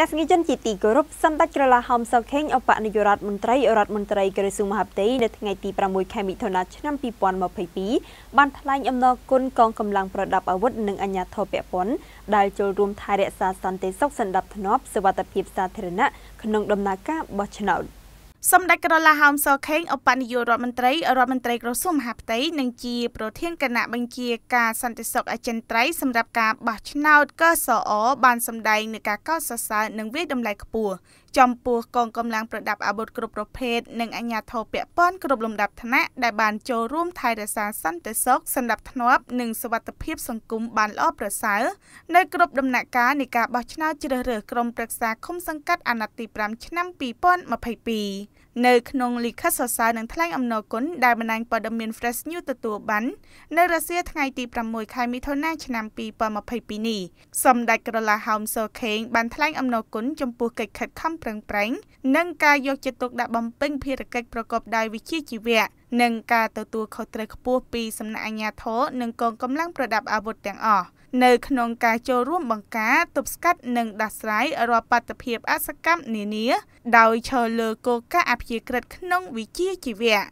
ទស្សនិកជនជាទីគោរពសម្ដេចក្រឡាហោមសុខេងអបនាយករដ្ឋមន្ត្រីរដ្ឋមន្ត្រីក្រសួងមហាផ្ទៃនៅថ្ងៃទី6ខែមិថុនាឆ្នាំ2022បានថ្លែងអំណរគុណកងកម្លាំងប្រដាប់អាវុធនិងអាជ្ញាធរពាក់ព័ន្ធដែលចូលរួមថែរក្សាសន្តិសុខសណ្ដាប់ធ្នាប់សុវត្ថិភាពសាធារណៈក្នុងដំណើរការបោះឆ្នោត។សម្ដេចក្រឡាហោមសខេងឧបនាយករដ្ឋមន្ត្រីរដ្ឋមន្ត្រីក្រសួងមហាផ្ទៃនិងជាប្រធានគណៈបញ្ជាការសន្តិសុខអចិន្ត្រៃយ៍សម្រាប់ការបោះឆ្នោតកសអបានសម្ដែងនឹងការកោតសរសើរនិងវាយតម្លៃខ្ពស់ចំពោះកងកម្លាំងប្រដាប់អាវុធគ្រប់ប្រភេទនិងអាជ្ញាធរពាក់ព័ន្ធគ្រប់លំដាប់ថ្នាក់ដែលបានចូលរួមថែរក្សាសន្តិសុខសម្រាប់ធ្នាប់និងសวัสดิភាពសង្គមបានល្អប្រសើរនៅគ្រប់ដំណាក់កាលនៃការបោះឆ្នោតជ្រើសរើសក្រុមប្រឹក្សាឃុំសង្កាត់អាណត្តិទី5ឆ្នាំ2022នៅក្នុងលិខិតសរសើរនឹងថ្លែងអំណរគុណដែលបណ្ដាញព័ត៌មាន Fresh News ទទួលបាននៅរសៀលថ្ងៃទី6ខែមិថុនាឆ្នាំ2022នេះសម្ដេចក្រឡាហោមសូខេងបានថ្លែងអំណរគុណចំពោះកិច្ចខិតខំប្រឹងប្រែងនិងការយកចិត្តទុកដាក់បំពេញភារកិច្ចប្រកបដោយវិជ្ជាជីវៈនិងការទទួលខុសត្រូវខ្ពស់ពីសំណាក់អាជ្ញាធរនិងកងកម្លាំងប្រដាប់អាវុធទាំងអស់នៅក្នុងការចូលរួមបង្ការទប់ស្កាត់និងដោះស្រាយរាល់បាតុភិបអសកម្មនានា ដោយឈរលើគោលការណ៍អព្យាក្រឹតក្នុងវិជាជីវៈ